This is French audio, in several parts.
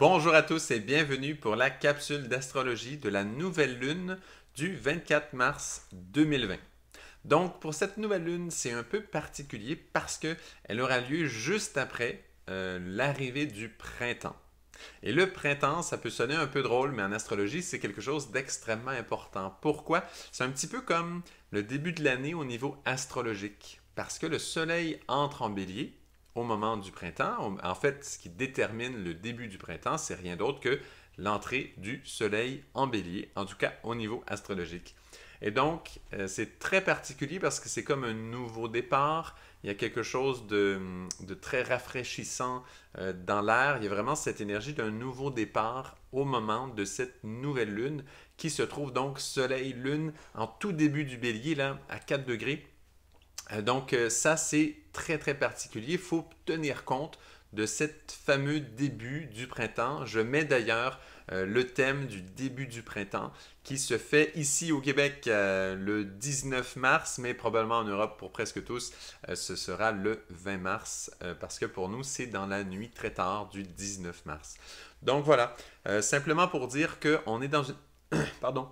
Bonjour à tous et bienvenue pour la capsule d'astrologie de la nouvelle lune du 24 mars 2020. Donc pour cette nouvelle lune, c'est un peu particulier parce qu'elle aura lieu juste après euh, l'arrivée du printemps. Et le printemps, ça peut sonner un peu drôle, mais en astrologie, c'est quelque chose d'extrêmement important. Pourquoi C'est un petit peu comme le début de l'année au niveau astrologique, parce que le Soleil entre en bélier au moment du printemps. En fait, ce qui détermine le début du printemps, c'est rien d'autre que l'entrée du Soleil en bélier, en tout cas au niveau astrologique. Et donc, euh, c'est très particulier parce que c'est comme un nouveau départ. Il y a quelque chose de, très rafraîchissant euh, dans l'air. Il y a vraiment cette énergie d'un nouveau départ au moment de cette nouvelle lune qui se trouve donc Soleil-Lune en tout début du bélier, là, à 4 degrés. Euh, donc euh, ça, c'est très très particulier. Il faut tenir compte de ce fameux début du printemps. Je mets d'ailleurs euh, le thème du début du printemps qui se fait ici au Québec le 19 mars, mais probablement en Europe pour presque tous, ce sera le 20 mars parce que pour nous, c'est dans la nuit très tard du 19 mars. Donc voilà, simplement pour dire qu'on est dans une... Pardon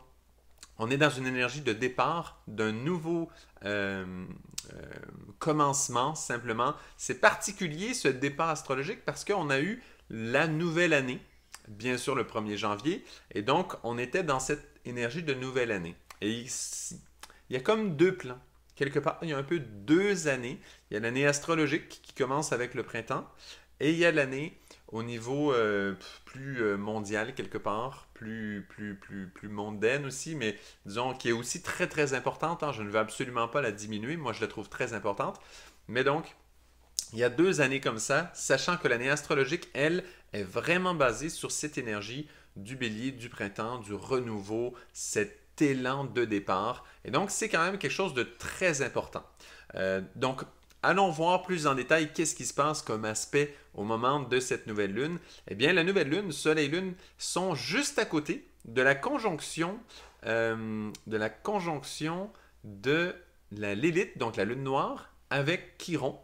on est dans une énergie de départ, d'un nouveau euh, euh, commencement simplement. C'est particulier ce départ astrologique parce qu'on a eu la nouvelle année, bien sûr le 1er janvier, et donc on était dans cette énergie de nouvelle année. Et ici, il y a comme deux plans. Quelque part, il y a un peu deux années. Il y a l'année astrologique qui commence avec le printemps et il y a l'année au niveau euh, plus euh, mondial quelque part, plus, plus, plus, plus mondaine aussi, mais disons qui est aussi très très importante. Hein. Je ne veux absolument pas la diminuer, moi je la trouve très importante. Mais donc, il y a deux années comme ça, sachant que l'année astrologique, elle, est vraiment basée sur cette énergie du bélier, du printemps, du renouveau, cet élan de départ. Et donc, c'est quand même quelque chose de très important. Euh, donc, Allons voir plus en détail qu'est-ce qui se passe comme aspect au moment de cette nouvelle lune. Eh bien, la nouvelle lune, Soleil et lune sont juste à côté de la conjonction euh, de la conjonction de la Lilith, donc la lune noire, avec Chiron.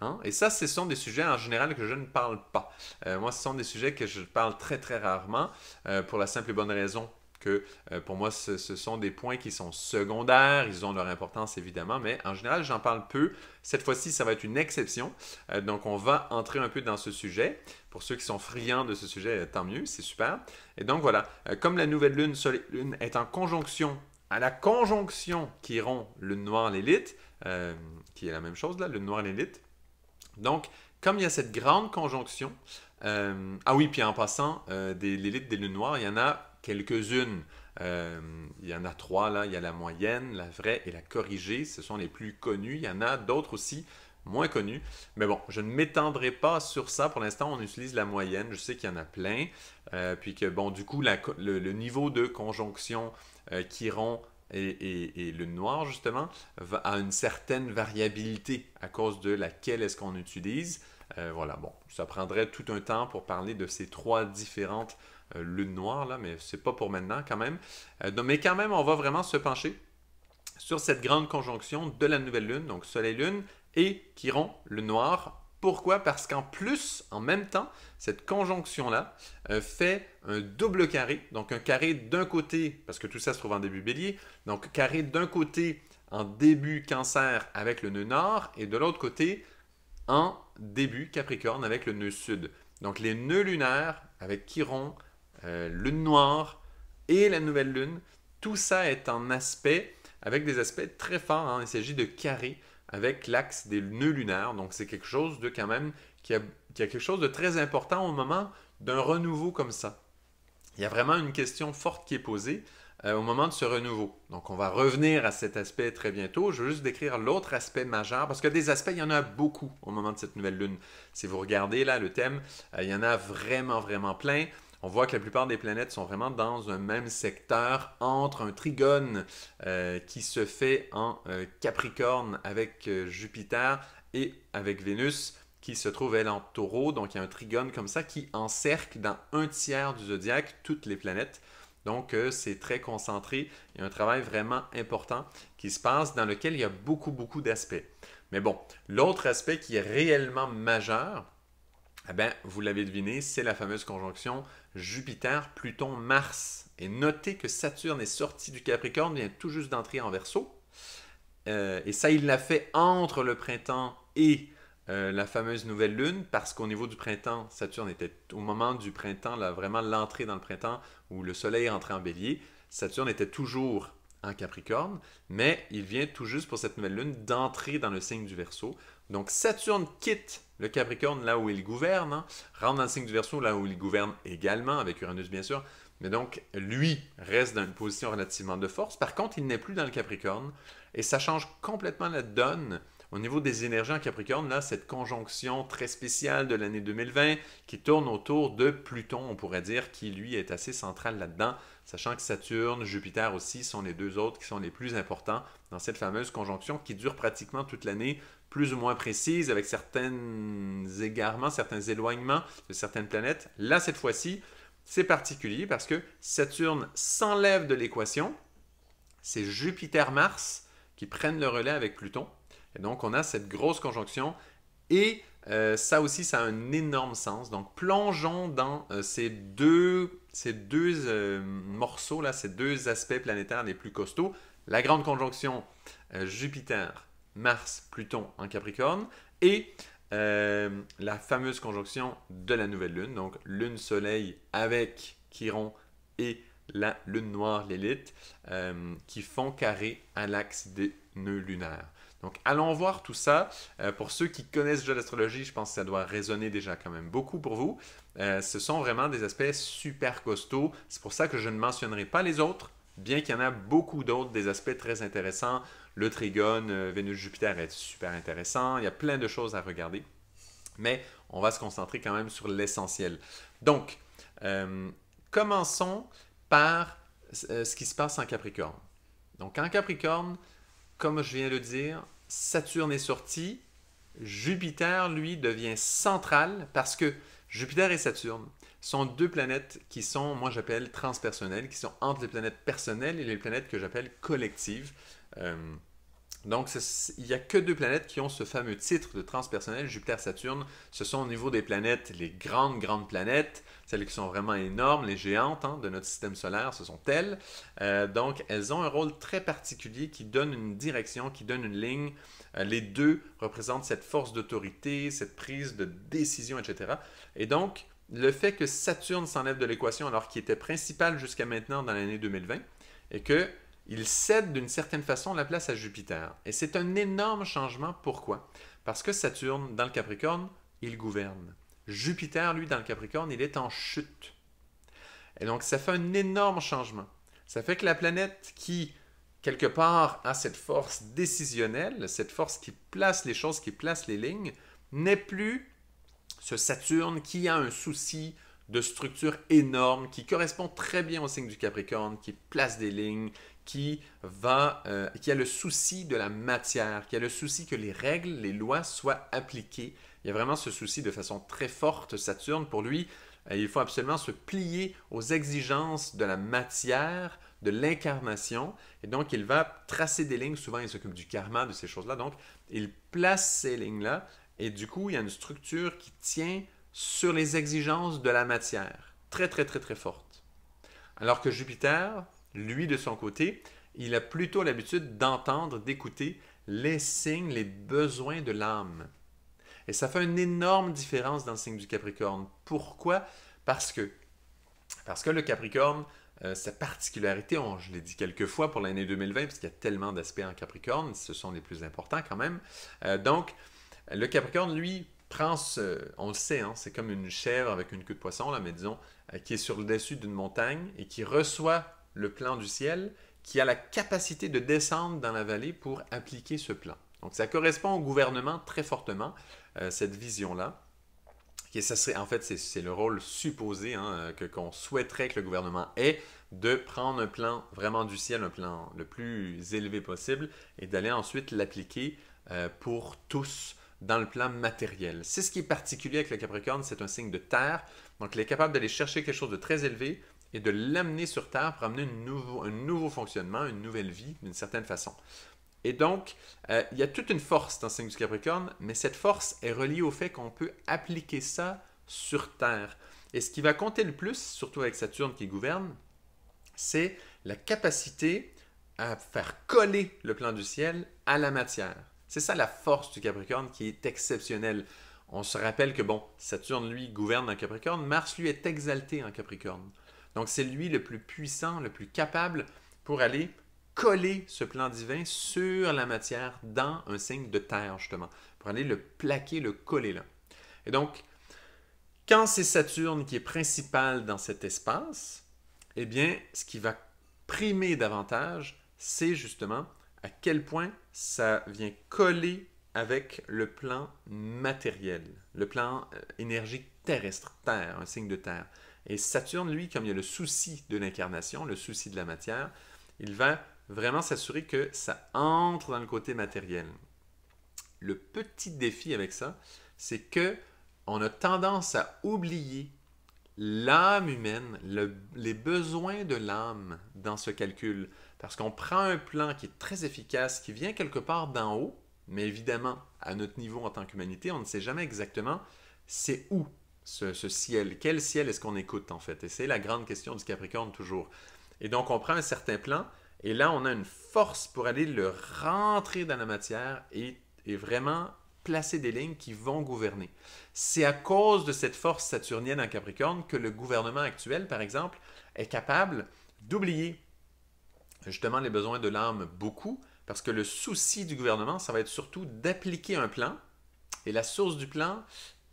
Hein. Et ça, ce sont des sujets en général que je ne parle pas. Euh, moi, ce sont des sujets que je parle très très rarement euh, pour la simple et bonne raison que euh, pour moi, ce, sont des points qui sont secondaires, ils ont leur importance évidemment, mais en général, j'en parle peu. Cette fois-ci, ça va être une exception, euh, donc on va entrer un peu dans ce sujet. Pour ceux qui sont friands de ce sujet, euh, tant mieux, c'est super. Et donc voilà, comme la nouvelle lune, est en conjonction, à la conjonction qui rompt lune noir l'élite, qui est la même chose là, lune noir l'élite. Donc, comme il y a cette grande conjonction, ah oui, puis en passant, des, l'élite des lunes noires, il y en a quelques-unes. Euh, il y en a trois, là. Il y a la moyenne, la vraie et la corrigée. Ce sont les plus connues. Il y en a d'autres aussi moins connues. Mais bon, je ne m'étendrai pas sur ça. Pour l'instant, on utilise la moyenne. Je sais qu'il y en a plein. Euh, puis que, bon, du coup, le, niveau de conjonction qui euh, rond et, le noir, justement, va, a une certaine variabilité à cause de laquelle est-ce qu'on utilise. voilà, bon, ça prendrait tout un temps pour parler de ces trois différentes euh, lune noire, là, mais c'est pas pour maintenant quand même. Euh, mais quand même, on va vraiment se pencher sur cette grande conjonction de la nouvelle lune, donc Soleil-Lune et Chiron, lune noire. Pourquoi Parce qu'en plus, en même temps, cette conjonction-là euh, fait un double carré, donc un carré d'un côté, parce que tout ça se trouve en début bélier, donc carré d'un côté en début cancer avec le nœud nord et de l'autre côté en début capricorne avec le nœud sud. Donc les nœuds lunaires avec Chiron, euh, lune Noire et la Nouvelle Lune. Tout ça est en aspect, avec des aspects très forts. Hein. Il s'agit de carrés avec l'axe des nœuds lunaires. Donc c'est quelque chose de quand même qui a, quelque chose de très important au moment d'un renouveau comme ça. Il y a vraiment une question forte qui est posée euh, au moment de ce renouveau. Donc on va revenir à cet aspect très bientôt. Je veux juste décrire l'autre aspect majeur parce que des aspects, il y en a beaucoup au moment de cette nouvelle lune. Si vous regardez là le thème, euh, il y en a vraiment, vraiment plein. On voit que la plupart des planètes sont vraiment dans un même secteur entre un trigone euh, qui se fait en euh, Capricorne avec euh, Jupiter et avec Vénus qui se trouve elle en taureau. Donc il y a un trigone comme ça qui encercle dans un tiers du zodiaque toutes les planètes. Donc, c'est très concentré. Il y a un travail vraiment important qui se passe dans lequel il y a beaucoup, beaucoup d'aspects. Mais bon, l'autre aspect qui est réellement majeur, eh ben, vous l'avez deviné, c'est la fameuse conjonction Jupiter-Pluton-Mars. Et notez que Saturne est sorti du Capricorne, vient tout juste d'entrer en Verseau. Euh, et ça, il l'a fait entre le printemps et euh, la fameuse nouvelle lune, parce qu'au niveau du printemps, Saturne était au moment du printemps, vraiment l'entrée dans le printemps où le soleil rentrait en bélier, Saturne était toujours en Capricorne, mais il vient tout juste pour cette nouvelle lune d'entrer dans le signe du Verseau. Donc Saturne quitte le Capricorne, là où il gouverne, hein, rentre dans le signe du Verseau, là où il gouverne également, avec Uranus bien sûr. Mais donc, lui reste dans une position relativement de force. Par contre, il n'est plus dans le Capricorne et ça change complètement la donne. Au niveau des énergies en Capricorne, là, cette conjonction très spéciale de l'année 2020 qui tourne autour de Pluton, on pourrait dire, qui lui est assez central là-dedans, sachant que Saturne, Jupiter aussi sont les deux autres qui sont les plus importants dans cette fameuse conjonction qui dure pratiquement toute l'année plus ou moins précises avec certains égarements, certains éloignements de certaines planètes. Là, cette fois-ci, c'est particulier parce que Saturne s'enlève de l'équation. C'est Jupiter-Mars qui prennent le relais avec Pluton. Et donc, on a cette grosse conjonction. Et euh, ça aussi, ça a un énorme sens. Donc, plongeons dans euh, ces deux, ces deux euh, morceaux-là, ces deux aspects planétaires les plus costauds. La grande conjonction Jupiter Mars, Pluton en Capricorne et euh, la fameuse conjonction de la nouvelle lune, donc lune-soleil avec Chiron et la lune noire, l'élite, euh, qui font carré à l'axe des nœuds lunaires. Donc allons voir tout ça. Euh, pour ceux qui connaissent déjà l'astrologie, je pense que ça doit résonner déjà quand même beaucoup pour vous. ce sont vraiment des aspects super costauds. C'est pour ça que je ne mentionnerai pas les autres, bien qu'il y en a beaucoup d'autres, des aspects très intéressants le trigone, euh, Vénus-Jupiter est super intéressant. Il y a plein de choses à regarder. Mais on va se concentrer quand même sur l'essentiel. Donc, euh, commençons par euh, ce qui se passe en Capricorne. Donc, en Capricorne, comme je viens de le dire, Saturne est sorti. Jupiter, lui, devient central parce que Jupiter et Saturne sont deux planètes qui sont, moi j'appelle transpersonnelles, qui sont entre les planètes personnelles et les planètes que j'appelle collectives. Donc, il n'y a que deux planètes qui ont ce fameux titre de transpersonnel, Jupiter-Saturne. Ce sont au niveau des planètes, les grandes, grandes planètes, celles qui sont vraiment énormes, les géantes hein, de notre système solaire, ce sont elles. Euh, donc, elles ont un rôle très particulier qui donne une direction, qui donne une ligne. Euh, les deux représentent cette force d'autorité, cette prise de décision, etc. Et donc, le fait que Saturne s'enlève de l'équation alors qu'il était principal jusqu'à maintenant dans l'année 2020 et que il cède d'une certaine façon la place à Jupiter. Et c'est un énorme changement. Pourquoi Parce que Saturne, dans le Capricorne, il gouverne. Jupiter, lui, dans le Capricorne, il est en chute. Et donc, ça fait un énorme changement. Ça fait que la planète qui, quelque part, a cette force décisionnelle, cette force qui place les choses, qui place les lignes, n'est plus ce Saturne qui a un souci de structure énorme, qui correspond très bien au signe du Capricorne, qui place des lignes, qui, euh, qui a le souci de la matière, qui a le souci que les règles, les lois soient appliquées. Il y a vraiment ce souci de façon très forte, Saturne, pour lui. Euh, il faut absolument se plier aux exigences de la matière, de l'incarnation. Et donc, il va tracer des lignes. Souvent, il s'occupe du karma, de ces choses-là. Donc, il place ces lignes-là. Et du coup, il y a une structure qui tient sur les exigences de la matière. Très, très, très, très forte. Alors que Jupiter, lui, de son côté, il a plutôt l'habitude d'entendre, d'écouter les signes, les besoins de l'âme. Et ça fait une énorme différence dans le signe du Capricorne. Pourquoi? Parce que, parce que le Capricorne, euh, sa particularité, on, je l'ai dit quelques fois pour l'année 2020, parce qu'il y a tellement d'aspects en Capricorne, ce sont les plus importants quand même. Euh, donc, le Capricorne, lui, prend ce, on le sait, hein, c'est comme une chèvre avec une queue de poisson, là, mais disons, euh, qui est sur le dessus d'une montagne et qui reçoit le plan du ciel, qui a la capacité de descendre dans la vallée pour appliquer ce plan. Donc ça correspond au gouvernement très fortement, euh, cette vision-là. ça en fait, c'est le rôle supposé hein, euh, que qu'on souhaiterait que le gouvernement ait de prendre un plan vraiment du ciel, un plan le plus élevé possible, et d'aller ensuite l'appliquer euh, pour tous dans le plan matériel. C'est ce qui est particulier avec le Capricorne, c'est un signe de terre. Donc, il est capable d'aller chercher quelque chose de très élevé, et de l'amener sur Terre pour amener un nouveau fonctionnement, une nouvelle vie d'une certaine façon. Et donc, euh, il y a toute une force dans le signe du Capricorne, mais cette force est reliée au fait qu'on peut appliquer ça sur Terre. Et ce qui va compter le plus, surtout avec Saturne qui gouverne, c'est la capacité à faire coller le plan du ciel à la matière. C'est ça la force du Capricorne qui est exceptionnelle. On se rappelle que, bon, Saturne, lui, gouverne en Capricorne, Mars, lui, est exalté en Capricorne. Donc c'est lui le plus puissant, le plus capable pour aller coller ce plan divin sur la matière dans un signe de terre, justement, pour aller le plaquer, le coller là. Et donc, quand c'est Saturne qui est principal dans cet espace, eh bien, ce qui va primer davantage, c'est justement à quel point ça vient coller avec le plan matériel, le plan euh, énergique terrestre, Terre, un signe de Terre. Et Saturne, lui, comme il y a le souci de l'incarnation, le souci de la matière, il va vraiment s'assurer que ça entre dans le côté matériel. Le petit défi avec ça, c'est que on a tendance à oublier l'âme humaine, les besoins de l'âme dans ce calcul. Parce qu'on prend un plan qui est très efficace, qui vient quelque part d'en haut, mais évidemment, à notre niveau en tant qu'humanité, on ne sait jamais exactement c'est où ce, ciel. Quel ciel est-ce qu'on écoute en fait Et c'est la grande question du Capricorne toujours. Et donc on prend un certain plan et là on a une force pour aller le rentrer dans la matière et, et vraiment placer des lignes qui vont gouverner. C'est à cause de cette force saturnienne en Capricorne que le gouvernement actuel, par exemple, est capable d'oublier justement les besoins de l'âme beaucoup, parce que le souci du gouvernement, ça va être surtout d'appliquer un plan. Et la source du plan,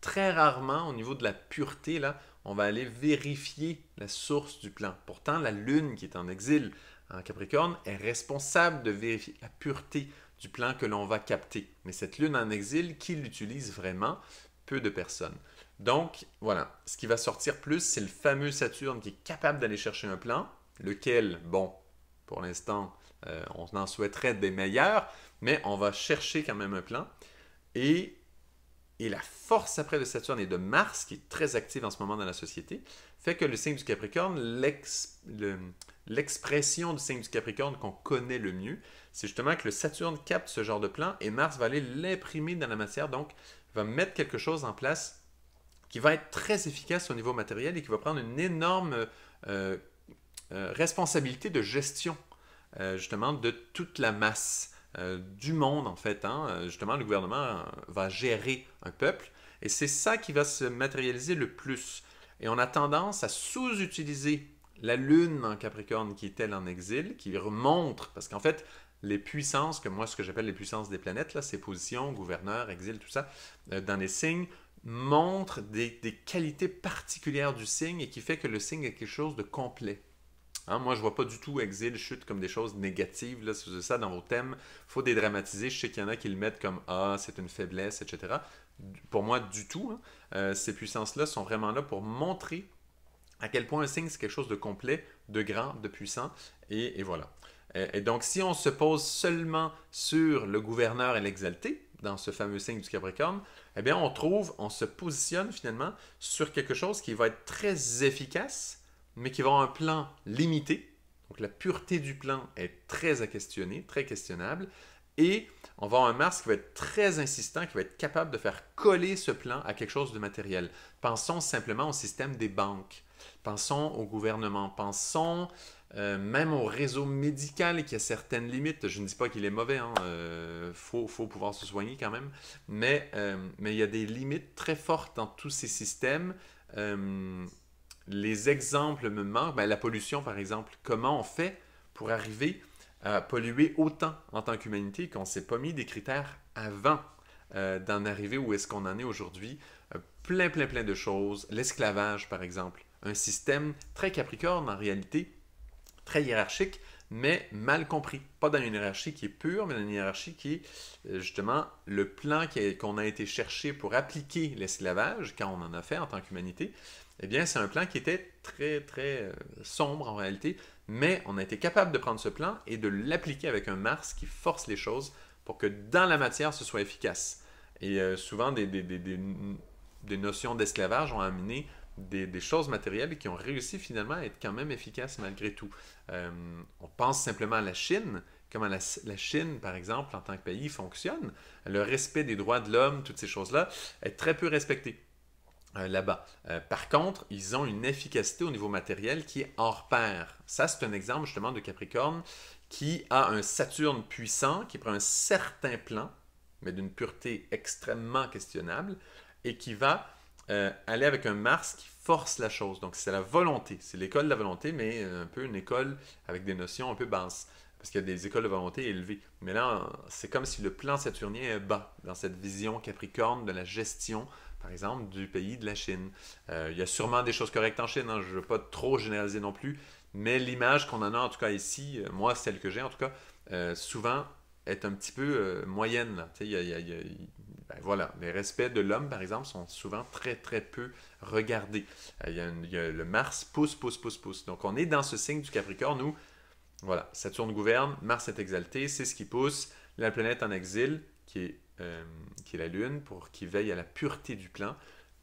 très rarement, au niveau de la pureté, là, on va aller vérifier la source du plan. Pourtant, la Lune, qui est en exil en Capricorne, est responsable de vérifier la pureté du plan que l'on va capter. Mais cette Lune en exil, qui l'utilise vraiment Peu de personnes. Donc, voilà, ce qui va sortir plus, c'est le fameux Saturne qui est capable d'aller chercher un plan, lequel, bon, pour l'instant, euh, on en souhaiterait des meilleurs, mais on va chercher quand même un plan. Et et la force après de Saturne et de Mars, qui est très active en ce moment dans la société, fait que le signe du Capricorne, l'expression du signe du Capricorne qu'on connaît le mieux, c'est justement que le Saturne capte ce genre de plan et Mars va aller l'imprimer dans la matière, donc va mettre quelque chose en place qui va être très efficace au niveau matériel et qui va prendre une énorme euh, euh, euh, responsabilité de gestion justement de toute la masse. Euh, du monde, en fait. Hein. Euh, justement, le gouvernement euh, va gérer un peuple et c'est ça qui va se matérialiser le plus. Et on a tendance à sous-utiliser la Lune en Capricorne qui est elle en exil, qui remontre, parce qu'en fait, les puissances, que moi ce que j'appelle les puissances des planètes, là, ces positions, gouverneur, exil, tout ça, dans les signes, montrent des qualités particulières du signe et qui fait que le signe est quelque chose de complet. Hein, moi, je vois pas du tout exil, chute comme des choses négatives. Là, si ça dans vos thèmes, faut dédramatiser. Je sais qu'il y en a qui le mettent comme Ah, c'est une faiblesse, etc. Pour moi, du tout. Hein. Euh, ces puissances-là sont vraiment là pour montrer à quel point un signe, c'est quelque chose de complet, de grand, de puissant. Et, voilà. Et, et donc, si on se pose seulement sur le gouverneur et l'exalté, dans ce fameux signe du Capricorne, eh bien, on trouve, on se positionne finalement sur quelque chose qui va être très efficace, mais qui va avoir un plan limité. Donc la pureté du plan est très à questionner, très questionnable. Et on va avoir un Mars qui va être très insistant, qui va être capable de faire coller ce plan à quelque chose de matériel. Pensons simplement au système des banques. Pensons au gouvernement. Pensons euh, même au réseau médical qui a certaines limites. Je ne dis pas qu'il est mauvais, il hein. euh, faut, pouvoir se soigner quand même, mais, euh, mais, il y a des limites très fortes dans tous ces systèmes les exemples me manquent. Ben, la pollution, par exemple, comment on fait pour arriver à polluer autant en tant qu'humanité qu'on ne s'est pas mis des critères avant euh, d'en arriver où est-ce qu'on en est aujourd'hui. Euh, plein, plein, plein de choses. L'esclavage, par exemple. Un système très capricorne en réalité, très hiérarchique, mais mal compris. Pas dans une hiérarchie qui est pure, mais dans une hiérarchie qui est euh, justement le plan qu'on a été chercher pour appliquer l'esclavage, quand on en a fait en tant qu'humanité, eh bien, c'est un plan qui était très, très euh, sombre en réalité, mais on a été capable de prendre ce plan et de l'appliquer avec un Mars qui force les choses pour que dans la matière, ce soit efficace. Et euh, souvent, des, des, des, des notions d'esclavage ont amené des, des, choses matérielles qui ont réussi finalement à être quand même efficaces malgré tout. Euh, on pense simplement à la Chine, comment la, la, Chine, par exemple, en tant que pays, fonctionne. Le respect des droits de l'homme, toutes ces choses-là, est très peu respecté. Euh, là-bas. Euh, par contre, ils ont une efficacité au niveau matériel qui est hors pair. Ça, c'est un exemple justement de Capricorne qui a un Saturne puissant, qui prend un certain plan, mais d'une pureté extrêmement questionnable, et qui va euh, aller avec un Mars qui force la chose. Donc, c'est la volonté. C'est l'école de la volonté, mais un peu une école avec des notions un peu basses. Parce qu'il y a des écoles de volonté élevées. Mais là, c'est comme si le plan saturnien est bas dans cette vision capricorne de la gestion par exemple, du pays de la Chine. Euh, il y a sûrement des choses correctes en Chine, hein, je ne veux pas trop généraliser non plus, mais l'image qu'on en a en tout cas ici, euh, moi celle que j'ai en tout cas, euh, souvent est un petit peu moyenne. voilà, les respects de l'homme, par exemple, sont souvent très, très peu regardés. Il le Mars pousse, pousse, pousse, pousse. Donc, on est dans ce signe du Capricorne où, voilà, Saturne gouverne, Mars est exalté, c'est ce qui pousse, la planète en exil, qui est qui est la Lune, pour qu'il veille à la pureté du plan.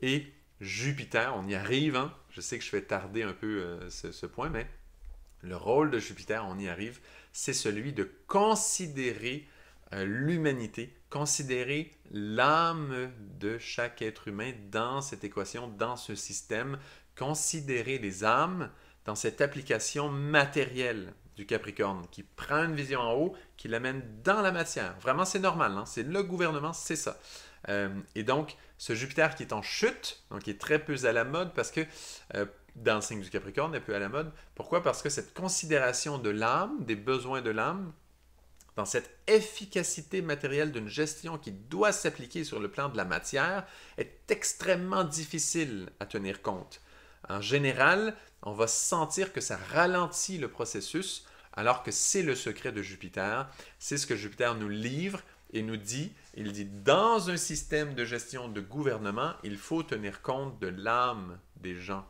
Et Jupiter, on y arrive, hein. je sais que je vais tarder un peu euh, ce, point, mais le rôle de Jupiter, on y arrive, c'est celui de considérer euh, l'humanité, considérer l'âme de chaque être humain dans cette équation, dans ce système, considérer les âmes dans cette application matérielle du Capricorne, qui prend une vision en haut, qui l'amène dans la matière. Vraiment, c'est normal, hein. c'est le gouvernement, c'est ça. Euh, et donc, ce Jupiter qui est en chute, donc qui est très peu à la mode, parce que euh, dans le signe du Capricorne, est peu à la mode. Pourquoi? Parce que cette considération de l'âme, des besoins de l'âme, dans cette efficacité matérielle d'une gestion qui doit s'appliquer sur le plan de la matière, est extrêmement difficile à tenir compte. En général, on va sentir que ça ralentit le processus alors que c'est le secret de Jupiter, c'est ce que Jupiter nous livre et nous dit, il dit, dans un système de gestion de gouvernement, il faut tenir compte de l'âme des gens.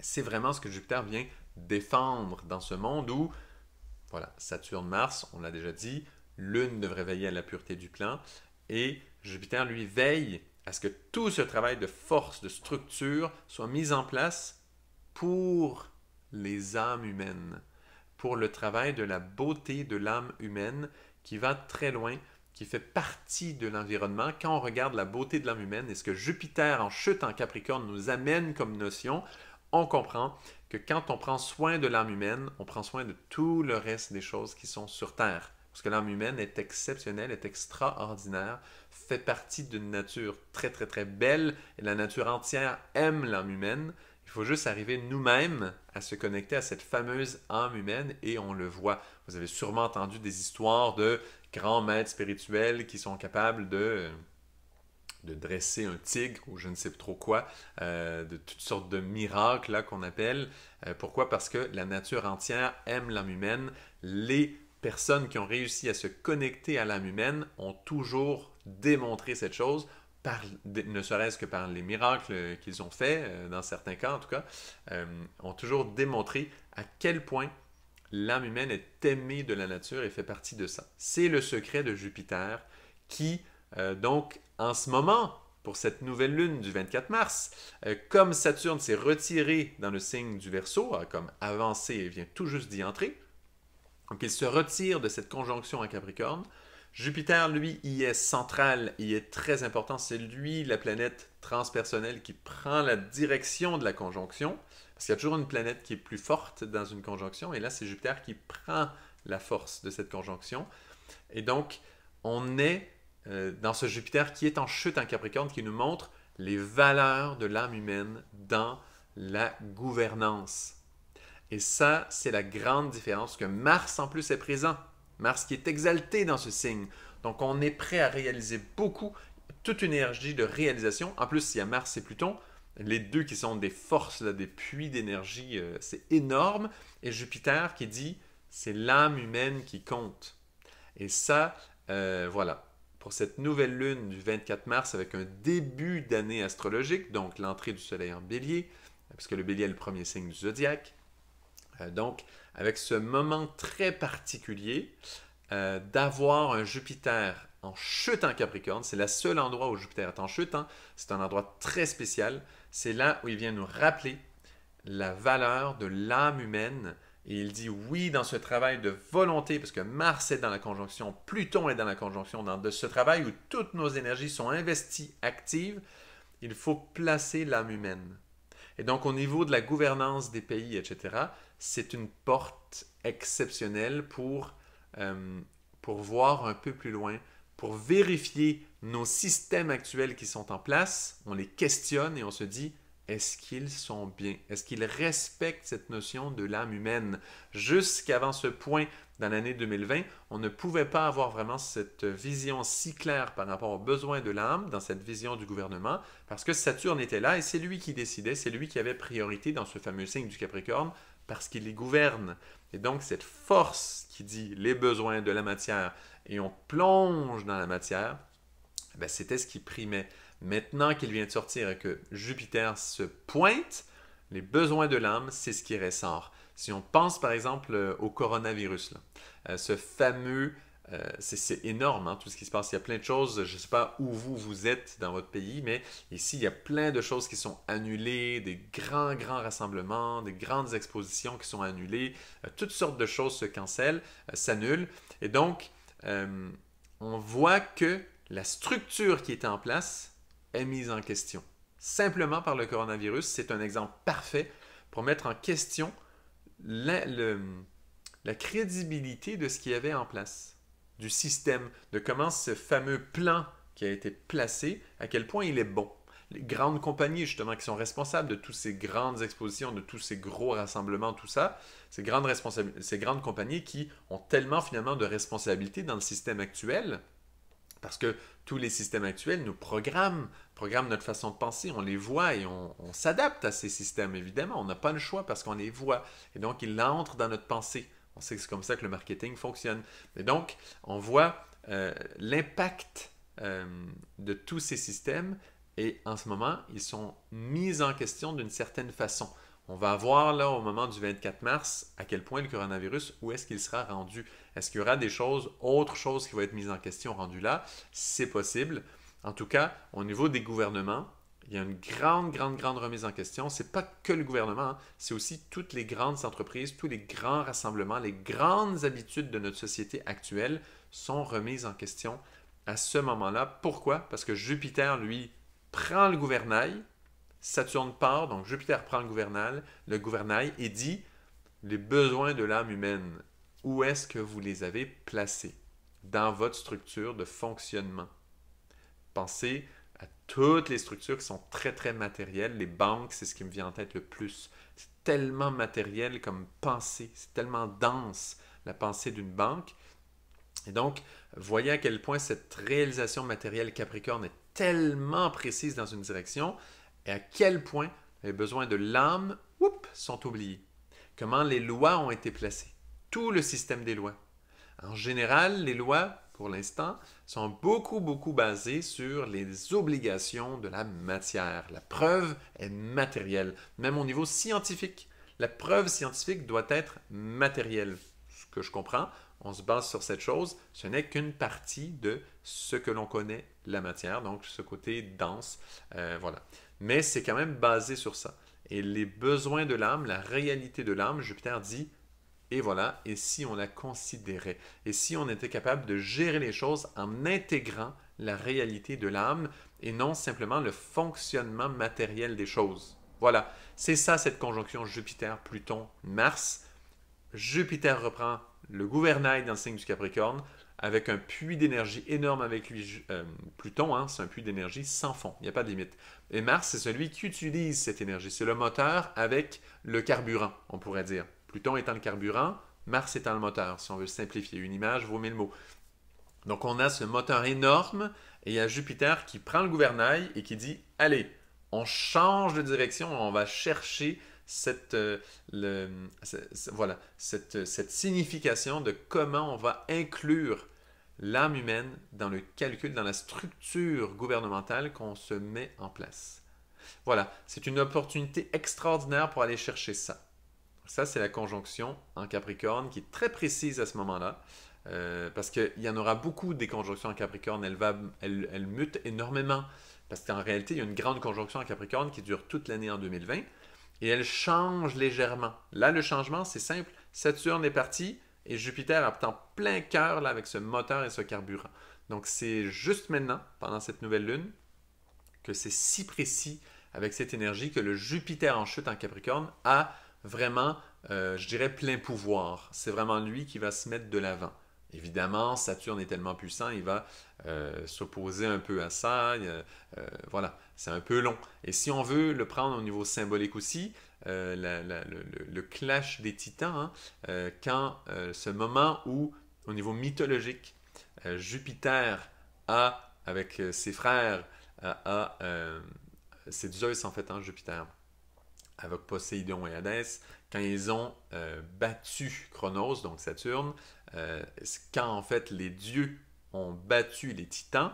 C'est vraiment ce que Jupiter vient défendre dans ce monde où, voilà, Saturne, Mars, on l'a déjà dit, Lune devrait veiller à la pureté du plan, et Jupiter, lui, veille à ce que tout ce travail de force, de structure soit mis en place pour les âmes humaines pour le travail de la beauté de l'âme humaine qui va très loin, qui fait partie de l'environnement. Quand on regarde la beauté de l'âme humaine et ce que Jupiter en chute en Capricorne nous amène comme notion, on comprend que quand on prend soin de l'âme humaine, on prend soin de tout le reste des choses qui sont sur Terre. Parce que l'âme humaine est exceptionnelle, est extraordinaire, fait partie d'une nature très très très belle et la nature entière aime l'âme humaine. Il faut juste arriver nous-mêmes à se connecter à cette fameuse âme humaine et on le voit. Vous avez sûrement entendu des histoires de grands maîtres spirituels qui sont capables de, dresser un tigre ou je ne sais trop quoi, euh, de toutes sortes de miracles qu'on appelle. Euh, pourquoi Parce que la nature entière aime l'âme humaine. Les personnes qui ont réussi à se connecter à l'âme humaine ont toujours démontré cette chose, ne serait-ce que par les miracles qu'ils ont faits, euh, dans certains cas en tout cas, euh, ont toujours démontré à quel point l'âme humaine est aimée de la nature et fait partie de ça. C'est le secret de Jupiter qui, euh, donc, en ce moment, pour cette nouvelle lune du 24 mars, comme Saturne s'est retiré dans le signe du Verseau, comme avancé et vient tout juste d'y entrer, donc il se retire de cette conjonction à Capricorne, Jupiter, lui, il est central, il est très important. C'est lui, la planète transpersonnelle, qui prend la direction de la conjonction. Parce qu'il y a toujours une planète qui est plus forte dans une conjonction. Et là, c'est Jupiter qui prend la force de cette conjonction. Et donc, on est euh, dans ce Jupiter qui est en chute en Capricorne, qui nous montre les valeurs de l'âme humaine dans la gouvernance. Et ça, c'est la grande différence que Mars en plus est présent. Mars qui est exalté dans ce signe. Donc on est prêt à réaliser beaucoup, toute une énergie de réalisation. En plus, il y a Mars et Pluton, les deux qui sont des forces, des puits d'énergie, euh, c'est énorme. Et Jupiter qui dit, c'est l'âme humaine qui compte. Et ça, euh, voilà, pour cette nouvelle lune du 24 mars avec un début d'année astrologique, donc l'entrée du Soleil en bélier, puisque le bélier est le premier signe du zodiaque, euh, donc, avec ce moment très particulier euh, d'avoir un Jupiter en chute en Capricorne, c'est le seul endroit où Jupiter est en chute, hein. c'est un endroit très spécial, c'est là où il vient nous rappeler la valeur de l'âme humaine. Et il dit oui dans ce travail de volonté, parce que Mars est dans la conjonction, Pluton est dans la conjonction, dans de ce travail où toutes nos énergies sont investies, actives, il faut placer l'âme humaine. Et donc au niveau de la gouvernance des pays, etc., c'est une porte exceptionnelle euh, pour, voir un peu plus loin, pour vérifier nos systèmes actuels qui sont en place. On les questionne et on se dit, est-ce qu'ils sont bien? Est-ce qu'ils respectent cette notion de l'âme humaine? Jusqu'avant ce point, dans l'année 2020, on ne pouvait pas avoir vraiment cette vision si claire par rapport aux besoins de l'âme dans cette vision du gouvernement, parce que Saturne était là et c'est lui qui décidait, c'est lui qui avait priorité dans ce fameux signe du Capricorne parce qu'il les gouverne. Et donc, cette force qui dit les besoins de la matière et on plonge dans la matière, eh c'était ce qui primait. Maintenant qu'il vient de sortir et que Jupiter se pointe, les besoins de l'âme, c'est ce qui ressort. Si on pense par exemple euh, au coronavirus, euh, ce fameux euh, c'est énorme hein, tout ce qui se passe. Il y a plein de choses, je ne sais pas où vous, vous êtes dans votre pays, mais ici, il y a plein de choses qui sont annulées, des grands, grands rassemblements, des grandes expositions qui sont annulées, euh, toutes sortes de choses se cancellent, euh, s'annulent. Et donc, on voit que la structure qui était en place est mise en question. Simplement par le coronavirus, c'est un exemple parfait pour mettre en question la, la crédibilité de ce qu'il y avait en place du système, de comment ce fameux plan qui a été placé, à quel point il est bon. Les grandes compagnies, justement, qui sont responsables de toutes ces grandes expositions, de tous ces gros rassemblements, tout ça, ces grandes, ces grandes compagnies qui ont tellement finalement de responsabilités dans le système actuel, parce que tous les systèmes actuels nous programment, programment notre façon de penser, on les voit et on, on s'adapte à ces systèmes, évidemment. On n'a pas le choix parce qu'on les voit. Et donc, ils entrent dans notre pensée. On sait que c'est comme ça que le marketing fonctionne. Mais donc, on voit euh, l'impact euh, de tous ces systèmes et en ce moment, ils sont mis en question d'une certaine façon. On va voir là au moment du 24 mars à quel point le coronavirus, où est-ce qu'il sera rendu. Est-ce qu'il y aura des choses, autre chose qui va être mise en question rendue là? C'est possible. En tout cas, au niveau des gouvernements, il y a une grande, grande, grande remise en question. Ce n'est pas que le gouvernement, hein. c'est aussi toutes les grandes entreprises, tous les grands rassemblements, les grandes habitudes de notre société actuelle sont remises en question à ce moment-là. Pourquoi? Parce que Jupiter, lui, prend le gouvernail, Saturne part, donc Jupiter prend le gouvernail, le gouvernail et dit les besoins de l'âme humaine, où est-ce que vous les avez placés dans votre structure de fonctionnement? Pensez à toutes les structures qui sont très, très matérielles. Les banques, c'est ce qui me vient en tête le plus. C'est tellement matériel comme pensée, c'est tellement dense la pensée d'une banque. Et donc, voyez à quel point cette réalisation matérielle Capricorne est tellement précise dans une direction et à quel point les besoins de l'âme sont oubliés. Comment les lois ont été placées, tout le système des lois. En général, les lois pour l'instant, sont beaucoup, beaucoup basées sur les obligations de la matière. La preuve est matérielle, même au niveau scientifique. La preuve scientifique doit être matérielle. Ce que je comprends, on se base sur cette chose, ce n'est qu'une partie de ce que l'on connaît, la matière, donc ce côté dense, euh, voilà. Mais c'est quand même basé sur ça. Et les besoins de l'âme, la réalité de l'âme, Jupiter dit, et voilà, et si on la considérait, et si on était capable de gérer les choses en intégrant la réalité de l'âme et non simplement le fonctionnement matériel des choses. Voilà, c'est ça cette conjonction Jupiter-Pluton-Mars. Jupiter reprend le gouvernail dans le signe du Capricorne avec un puits d'énergie énorme avec lui. Euh, Pluton, hein, c'est un puits d'énergie sans fond, il n'y a pas de limite. Et Mars, c'est celui qui utilise cette énergie, c'est le moteur avec le carburant, on pourrait dire. Pluton étant le carburant, Mars étant le moteur. Si on veut simplifier, une image vaut mille mots. Donc on a ce moteur énorme et il y a Jupiter qui prend le gouvernail et qui dit allez, on change de direction, on va chercher cette, euh, cette signification de comment on va inclure l'âme humaine dans le calcul, dans la structure gouvernementale qu'on se met en place. Voilà, c'est une opportunité extraordinaire pour aller chercher ça. Ça, c'est la conjonction en Capricorne qui est très précise à ce moment-là. Euh, parce qu'il y en aura beaucoup des conjonctions en Capricorne. Elle va, elle, mutent énormément. Parce qu'en réalité, il y a une grande conjonction en Capricorne qui dure toute l'année en 2020. Et elle change légèrement. Là, le changement, c'est simple. Saturne est parti et Jupiter est en plein cœur là, avec ce moteur et ce carburant. Donc, c'est juste maintenant, pendant cette nouvelle lune, que c'est si précis avec cette énergie que le Jupiter en chute en Capricorne a vraiment, euh, je dirais, plein pouvoir. C'est vraiment lui qui va se mettre de l'avant. Évidemment, Saturne est tellement puissant, il va euh, s'opposer un peu à ça. Euh, voilà, c'est un peu long. Et si on veut le prendre au niveau symbolique aussi, le, clash des titans, hein, quand ce moment où, au niveau mythologique, Jupiter a, avec ses frères, a, ses c'est Zeus en fait, hein, Jupiter, avec Poséidon et Hadès, quand ils ont euh, battu Chronos, donc Saturne, euh, quand en fait les dieux ont battu les titans,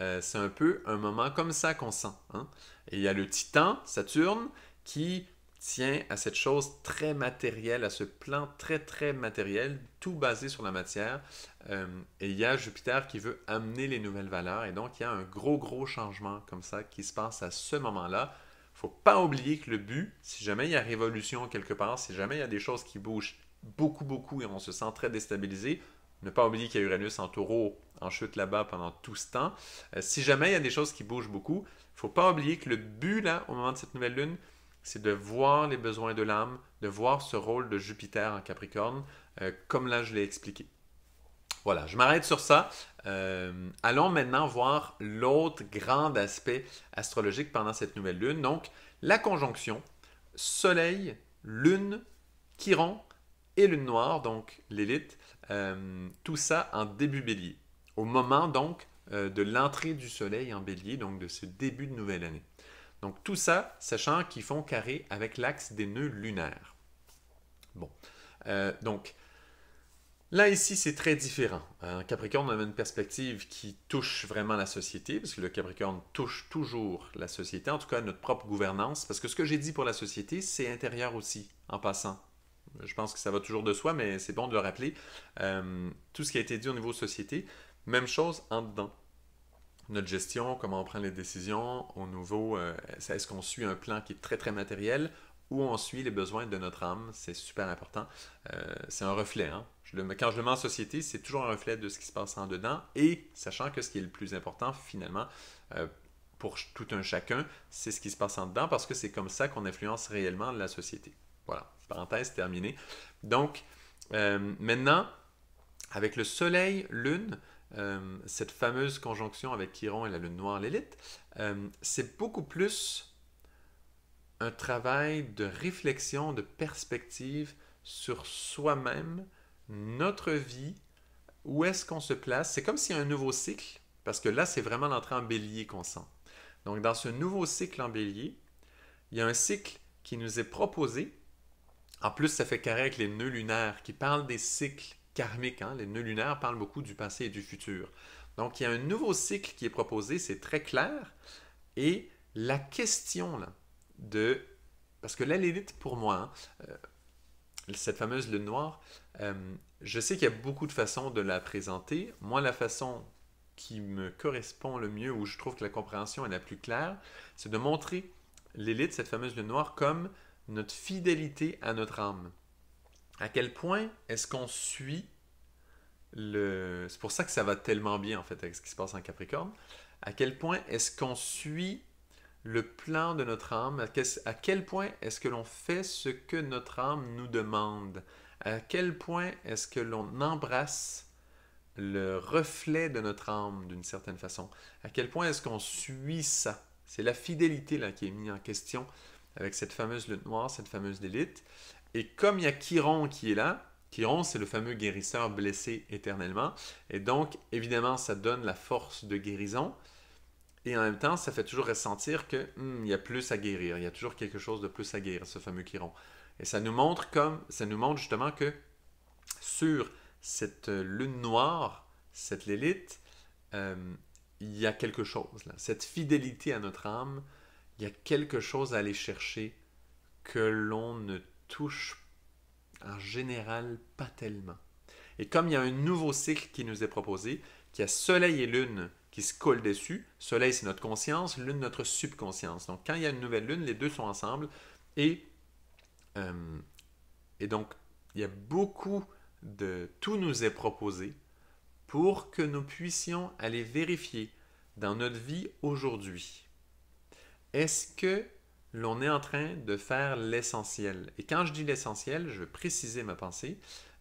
euh, c'est un peu un moment comme ça qu'on sent. Hein. Et il y a le titan, Saturne, qui tient à cette chose très matérielle, à ce plan très très matériel, tout basé sur la matière. et il y a Jupiter qui veut amener les nouvelles valeurs. Et donc il y a un gros gros changement comme ça qui se passe à ce moment-là faut pas oublier que le but, si jamais il y a révolution quelque part, si jamais il y a des choses qui bougent beaucoup, beaucoup et on se sent très déstabilisé, ne pas oublier qu'il y a Uranus en taureau en chute là-bas pendant tout ce temps. Euh, si jamais il y a des choses qui bougent beaucoup, faut pas oublier que le but, là, au moment de cette nouvelle lune, c'est de voir les besoins de l'âme, de voir ce rôle de Jupiter en Capricorne, euh, comme là, je l'ai expliqué. Voilà, je m'arrête sur ça. Euh, allons maintenant voir l'autre grand aspect astrologique pendant cette nouvelle lune, donc la conjonction Soleil, Lune, Chiron et Lune noire, donc l'élite, euh, tout ça en début bélier, au moment donc euh, de l'entrée du Soleil en bélier, donc de ce début de nouvelle année. Donc tout ça, sachant qu'ils font carré avec l'axe des nœuds lunaires. Bon. donc, Là, ici, c'est très différent. Un hein. Capricorne, on a une perspective qui touche vraiment la société, parce que le Capricorne touche toujours la société, en tout cas notre propre gouvernance, parce que ce que j'ai dit pour la société, c'est intérieur aussi, en passant. Je pense que ça va toujours de soi, mais c'est bon de le rappeler. Euh, tout ce qui a été dit au niveau société, même chose en dedans. Notre gestion, comment on prend les décisions, au nouveau, euh, est-ce qu'on suit un plan qui est très, très matériel où on suit les besoins de notre âme. C'est super important. Euh, c'est un reflet. Hein. Je quand je le mets en société, c'est toujours un reflet de ce qui se passe en dedans. Et sachant que ce qui est le plus important, finalement, euh, pour tout un chacun, c'est ce qui se passe en dedans parce que c'est comme ça qu'on influence réellement la société. Voilà, parenthèse terminée. Donc, euh, maintenant, avec le Soleil, Lune, cette fameuse conjonction avec Chiron et la Lune noire, l'élite, c'est beaucoup plus un travail de réflexion, de perspective sur soi-même, notre vie, où est-ce qu'on se place. C'est comme s'il y a un nouveau cycle, parce que là, c'est vraiment l'entrée en bélier qu'on sent. Donc, dans ce nouveau cycle en bélier, il y a un cycle qui nous est proposé. En plus, ça fait carré avec les nœuds lunaires qui parlent des cycles karmiques. Hein. Les nœuds lunaires parlent beaucoup du passé et du futur. Donc, il y a un nouveau cycle qui est proposé, c'est très clair. Et la question, là, de... Parce que la pour moi, hein. euh, cette fameuse lune noire, euh, je sais qu'il y a beaucoup de façons de la présenter. Moi, la façon qui me correspond le mieux, où je trouve que la compréhension est la plus claire, c'est de montrer l'élite, cette fameuse lune noire, comme notre fidélité à notre âme. À quel point est-ce qu'on suit le... C'est pour ça que ça va tellement bien, en fait, avec ce qui se passe en Capricorne. À quel point est-ce qu'on suit le plan de notre âme, à quel point est-ce que l'on fait ce que notre âme nous demande, à quel point est-ce que l'on embrasse le reflet de notre âme d'une certaine façon, à quel point est-ce qu'on suit ça. C'est la fidélité là qui est mise en question avec cette fameuse lutte noire, cette fameuse délite. Et comme il y a Chiron qui est là, Chiron, c'est le fameux guérisseur blessé éternellement. Et donc, évidemment, ça donne la force de guérison. Et en même temps, ça fait toujours ressentir que hmm, y a plus à guérir, il y a toujours quelque chose de plus à guérir, ce fameux chiron. Et ça nous montre comme, ça nous montre justement que sur cette euh, lune noire, cette lélite, euh, il y a quelque chose. Là. Cette fidélité à notre âme, il y a quelque chose à aller chercher que l'on ne touche en général pas tellement. Et comme il y a un nouveau cycle qui nous est proposé, qui a Soleil et Lune qui se colle dessus. Soleil, c'est notre conscience, lune, notre subconscience. Donc, quand il y a une nouvelle lune, les deux sont ensemble. Et, euh, et donc, il y a beaucoup de... Tout nous est proposé pour que nous puissions aller vérifier dans notre vie aujourd'hui. Est-ce que l'on est en train de faire l'essentiel? Et quand je dis l'essentiel, je veux préciser ma pensée.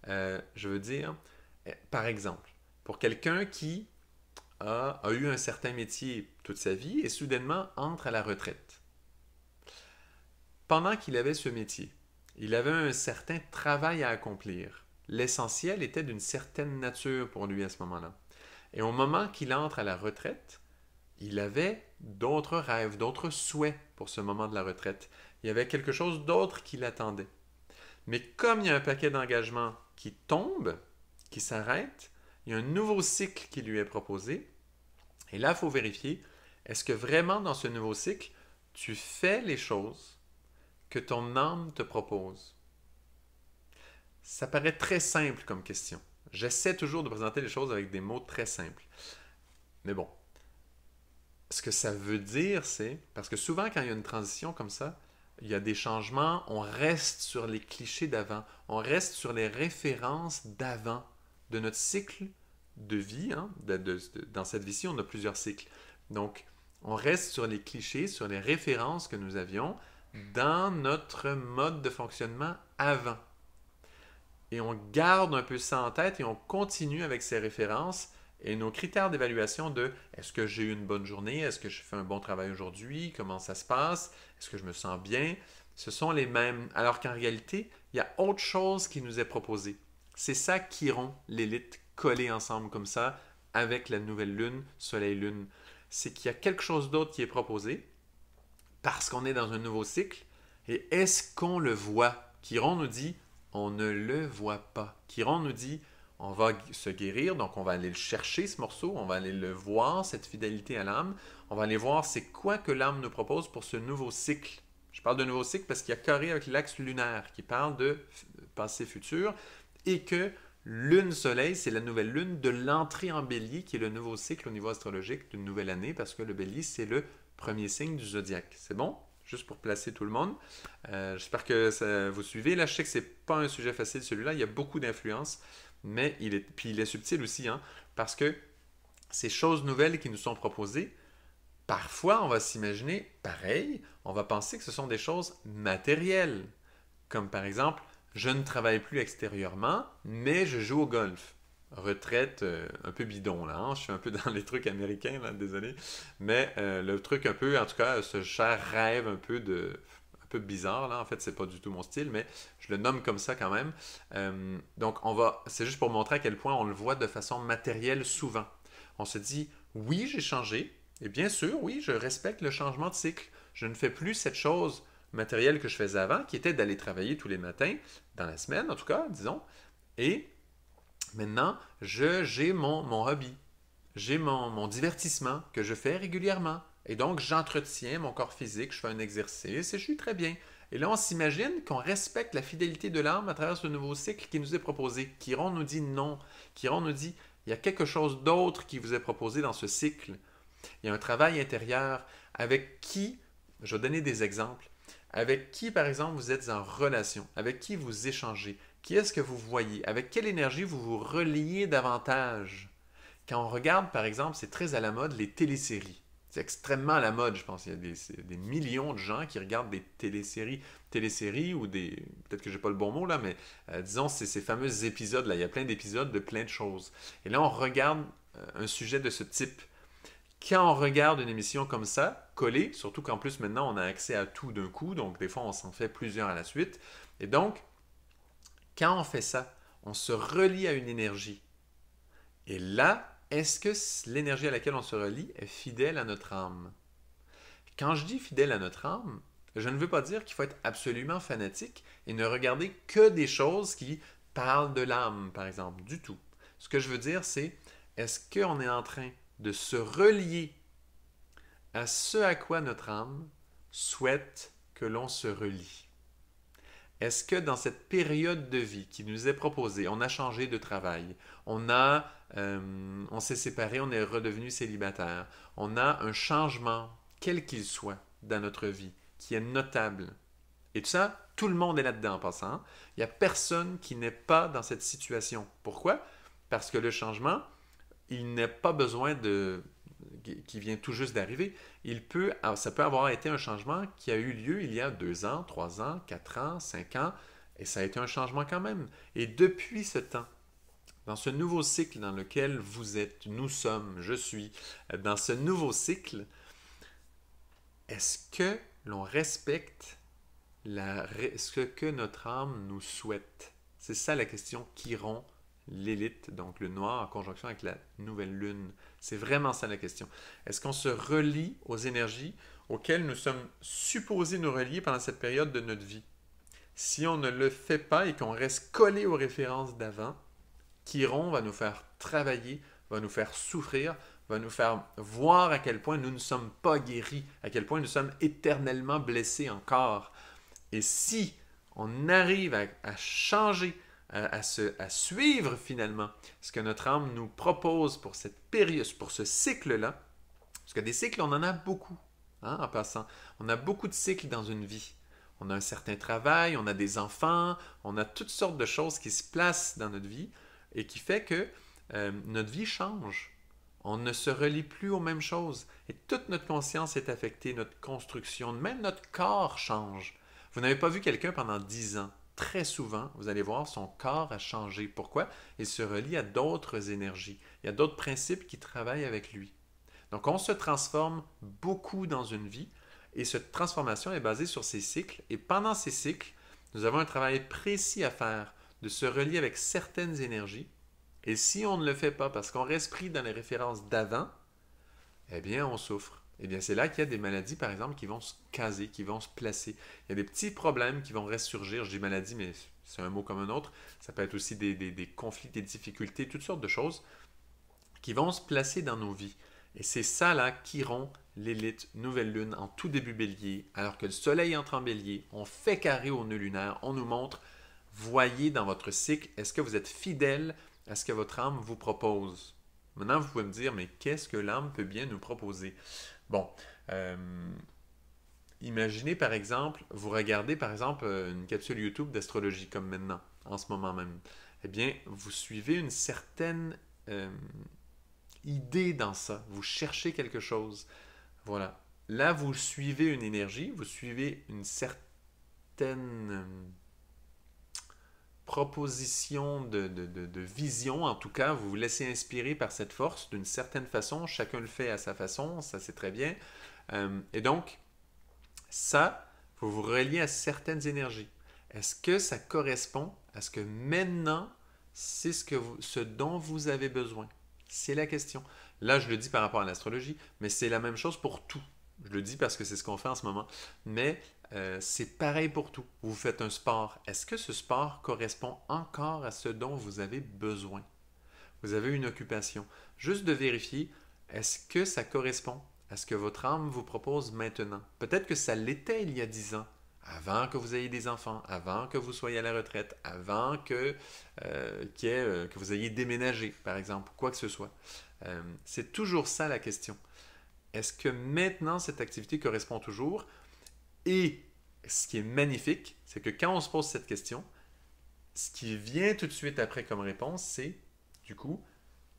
Euh, je veux dire, eh, par exemple, pour quelqu'un qui a, eu un certain métier toute sa vie et soudainement entre à la retraite. Pendant qu'il avait ce métier, il avait un certain travail à accomplir. L'essentiel était d'une certaine nature pour lui à ce moment-là. Et au moment qu'il entre à la retraite, il avait d'autres rêves, d'autres souhaits pour ce moment de la retraite. Il y avait quelque chose d'autre qui l'attendait. Mais comme il y a un paquet d'engagements qui tombe, qui s'arrête, il y a un nouveau cycle qui lui est proposé et là, il faut vérifier, est-ce que vraiment dans ce nouveau cycle, tu fais les choses que ton âme te propose? Ça paraît très simple comme question. J'essaie toujours de présenter les choses avec des mots très simples. Mais bon, ce que ça veut dire, c'est, parce que souvent quand il y a une transition comme ça, il y a des changements, on reste sur les clichés d'avant, on reste sur les références d'avant, de notre cycle de vie, hein, dans cette vie-ci, on a plusieurs cycles. Donc, on reste sur les clichés, sur les références que nous avions dans notre mode de fonctionnement avant. Et on garde un peu ça en tête et on continue avec ces références et nos critères d'évaluation de est-ce que j'ai eu une bonne journée, est-ce que je fais un bon travail aujourd'hui, comment ça se passe, est-ce que je me sens bien, ce sont les mêmes. Alors qu'en réalité, il y a autre chose qui nous est proposée. C'est ça qui rend l'élite coller ensemble comme ça avec la nouvelle lune, soleil-lune. C'est qu'il y a quelque chose d'autre qui est proposé parce qu'on est dans un nouveau cycle. Et est-ce qu'on le voit Kiron nous dit on ne le voit pas. Kiron nous dit on va se guérir, donc on va aller le chercher ce morceau, on va aller le voir, cette fidélité à l'âme, on va aller voir c'est quoi que l'âme nous propose pour ce nouveau cycle. Je parle de nouveau cycle parce qu'il y a carré avec l'axe lunaire qui parle de passé futur et que Lune Soleil, c'est la nouvelle lune de l'entrée en bélier, qui est le nouveau cycle au niveau astrologique d'une nouvelle année, parce que le bélier, c'est le premier signe du zodiaque. C'est bon? Juste pour placer tout le monde. Euh, j'espère que vous suivez. Là, je sais que n'est pas un sujet facile celui-là. Il y a beaucoup d'influence, mais il est, il est subtil aussi, hein, parce que ces choses nouvelles qui nous sont proposées, parfois, on va s'imaginer pareil, on va penser que ce sont des choses matérielles, comme par exemple je ne travaille plus extérieurement, mais je joue au golf. Retraite euh, un peu bidon, là. Hein. Je suis un peu dans les trucs américains, là, désolé. Mais euh, le truc un peu, en tout cas, ce cher rêve un peu de un peu bizarre là en fait c'est pas du tout mon style mais je le nomme comme ça quand même euh, donc on va c'est juste pour montrer à quel point on le voit de façon matérielle souvent on se dit oui j'ai changé et bien sûr oui je respecte le changement de cycle je ne fais plus cette chose matérielle que je faisais avant, qui était d'aller travailler tous les matins, la semaine, en tout cas, disons. Et maintenant, j'ai mon, mon hobby, j'ai mon, mon divertissement que je fais régulièrement. Et donc, j'entretiens mon corps physique, je fais un exercice et je suis très bien. Et là, on s'imagine qu'on respecte la fidélité de l'âme à travers ce nouveau cycle qui nous est proposé. Chiron nous dit non. Chiron nous dit, il y a quelque chose d'autre qui vous est proposé dans ce cycle. Il y a un travail intérieur avec qui, je vais donner des exemples, avec qui, par exemple, vous êtes en relation? Avec qui vous échangez? Qui est-ce que vous voyez? Avec quelle énergie vous vous reliez davantage? Quand on regarde, par exemple, c'est très à la mode, les téléséries. C'est extrêmement à la mode, je pense. Il y a des, millions de gens qui regardent des téléséries, téléséries ou des... Peut-être que n'ai pas le bon mot là, mais euh, disons, c'est ces fameux épisodes-là. Il y a plein d'épisodes de plein de choses. Et là, on regarde euh, un sujet de ce type. Quand on regarde une émission comme ça, surtout qu'en plus maintenant on a accès à tout d'un coup, donc des fois on s'en fait plusieurs à la suite. Et donc, quand on fait ça, on se relie à une énergie. Et là, est-ce que l'énergie à laquelle on se relie est fidèle à notre âme? Quand je dis fidèle à notre âme, je ne veux pas dire qu'il faut être absolument fanatique et ne regarder que des choses qui parlent de l'âme, par exemple, du tout. Ce que je veux dire, c'est est-ce qu'on est en train de se relier à ce à quoi notre âme souhaite que l'on se relie. Est-ce que dans cette période de vie qui nous est proposée, on a changé de travail, on a, euh, on s'est séparé, on est redevenu célibataire, on a un changement, quel qu'il soit, dans notre vie, qui est notable. Et tout ça, tout le monde est là-dedans en passant. Il n'y a personne qui n'est pas dans cette situation. Pourquoi? Parce que le changement, il n'est pas besoin de qui vient tout juste d'arriver, il peut, ah, ça peut avoir été un changement qui a eu lieu il y a deux ans, trois ans, quatre ans, cinq ans, et ça a été un changement quand même. Et depuis ce temps, dans ce nouveau cycle dans lequel vous êtes, nous sommes, je suis, dans ce nouveau cycle, est-ce que l'on respecte la, ce que notre âme nous souhaite C'est ça la question qui rompt l'élite, donc le noir en conjonction avec la nouvelle lune. C'est vraiment ça la question. Est-ce qu'on se relie aux énergies auxquelles nous sommes supposés nous relier pendant cette période de notre vie? Si on ne le fait pas et qu'on reste collé aux références d'avant, Chiron va nous faire travailler, va nous faire souffrir, va nous faire voir à quel point nous ne sommes pas guéris, à quel point nous sommes éternellement blessés encore. Et si on arrive à changer euh, à, suivre finalement ce que notre âme nous propose pour cette période, pour ce cycle-là. Parce que des cycles, on en a beaucoup, hein, en passant. On a beaucoup de cycles dans une vie. On a un certain travail, on a des enfants, on a toutes sortes de choses qui se placent dans notre vie et qui fait que euh, notre vie change. On ne se relie plus aux mêmes choses. Et toute notre conscience est affectée, notre construction, même notre corps change. Vous n'avez pas vu quelqu'un pendant dix ans très souvent, vous allez voir, son corps a changé. Pourquoi? Il se relie à d'autres énergies. Il y a d'autres principes qui travaillent avec lui. Donc, on se transforme beaucoup dans une vie et cette transformation est basée sur ces cycles. Et pendant ces cycles, nous avons un travail précis à faire de se relier avec certaines énergies. Et si on ne le fait pas parce qu'on reste pris dans les références d'avant, eh bien, on souffre eh bien c'est là qu'il y a des maladies, par exemple, qui vont se caser, qui vont se placer. Il y a des petits problèmes qui vont ressurgir. Je dis maladie, mais c'est un mot comme un autre. Ça peut être aussi des, conflits, des difficultés, toutes sortes de choses qui vont se placer dans nos vies. Et c'est ça là qui l'élite nouvelle lune en tout début bélier, alors que le soleil entre en bélier, on fait carré au nœud lunaire, on nous montre, voyez dans votre cycle, est-ce que vous êtes fidèle à ce que votre âme vous propose Maintenant, vous pouvez me dire, mais qu'est-ce que l'âme peut bien nous proposer Bon. Euh, imaginez, par exemple, vous regardez, par exemple, euh, une capsule YouTube d'astrologie, comme maintenant, en ce moment même. Eh bien, vous suivez une certaine euh, idée dans ça. Vous cherchez quelque chose. Voilà. Là, vous suivez une énergie, vous suivez une certaine proposition de, vision, en tout cas, vous vous laissez inspirer par cette force d'une certaine façon. Chacun le fait à sa façon, ça c'est très bien. Euh, et donc, ça, vous vous reliez à certaines énergies. Est-ce que ça correspond à ce que maintenant, c'est ce, que vous, ce dont vous avez besoin? C'est la question. Là, je le dis par rapport à l'astrologie, mais c'est la même chose pour tout. Je le dis parce que c'est ce qu'on fait en ce moment. Mais euh, c'est pareil pour tout. Vous faites un sport. Est-ce que ce sport correspond encore à ce dont vous avez besoin? Vous avez une occupation. Juste de vérifier, est-ce que ça correspond à ce que votre âme vous propose maintenant? Peut-être que ça l'était il y a dix ans, avant que vous ayez des enfants, avant que vous soyez à la retraite, avant que, euh, euh, que vous ayez déménagé, par exemple, quoi que ce soit. c'est toujours ça la question. Est-ce que maintenant cette activité correspond toujours? Et ce qui est magnifique, c'est que quand on se pose cette question, ce qui vient tout de suite après comme réponse, c'est du coup,